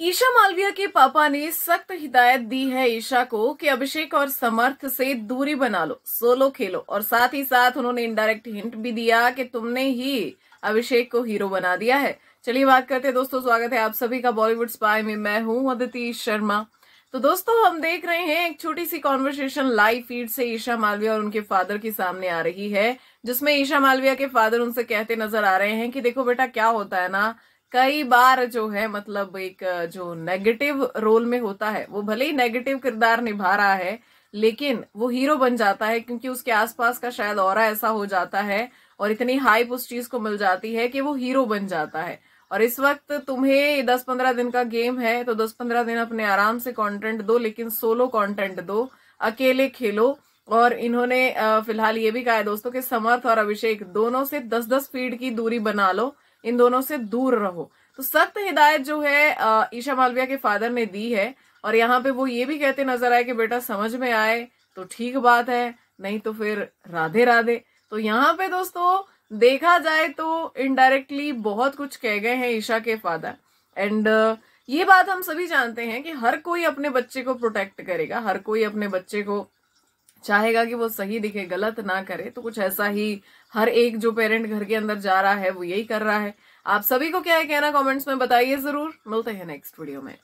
ईशा मालविया के पापा ने सख्त हिदायत दी है ईशा को कि अभिषेक और समर्थ से दूरी बना लो सोलो खेलो और साथ ही साथ उन्होंने इनडायरेक्ट हिंट भी दिया कि तुमने ही अभिषेक को हीरो बना दिया है चलिए बात करते हैं दोस्तों स्वागत है आप सभी का बॉलीवुड स्पाई में मैं हूं अदिति शर्मा तो दोस्तों हम देख रहे हैं एक छोटी सी कॉन्वर्सेशन लाइव फीड से ईशा मालविया और उनके फादर के सामने आ रही है जिसमें ईशा मालविया के फादर उनसे कहते नजर आ रहे हैं कि देखो बेटा क्या होता है ना कई बार जो है मतलब एक जो नेगेटिव रोल में होता है वो भले ही नेगेटिव किरदार निभा रहा है लेकिन वो हीरो बन जाता है क्योंकि उसके आसपास का शायद और ऐसा हो जाता है और इतनी हाइप उस चीज को मिल जाती है कि वो हीरो बन जाता है और इस वक्त तुम्हें दस पंद्रह दिन का गेम है तो दस पंद्रह दिन अपने आराम से कंटेंट दो लेकिन सोलो कंटेंट दो अकेले खेलो और इन्होंने फिलहाल ये भी कहा है दोस्तों कि समर्थ और अभिषेक दोनों से दस दस फीट की दूरी बना लो इन दोनों से दूर रहो तो सख्त हिदायत जो है ईशा मालविया के फादर ने दी है और यहाँ पे वो ये भी कहते नजर आए कि बेटा समझ में आए तो ठीक बात है नहीं तो फिर राधे राधे तो यहाँ पे दोस्तों देखा जाए तो इनडायरेक्टली बहुत कुछ कह गए हैं ईशा के फादर एंड ये बात हम सभी जानते हैं कि हर कोई अपने बच्चे को प्रोटेक्ट करेगा हर कोई अपने बच्चे को चाहेगा कि वो सही दिखे गलत ना करे तो कुछ ऐसा ही हर एक जो पेरेंट घर के अंदर जा रहा है वो यही कर रहा है आप सभी को क्या है कहना कमेंट्स में बताइए जरूर मिलते हैं नेक्स्ट वीडियो में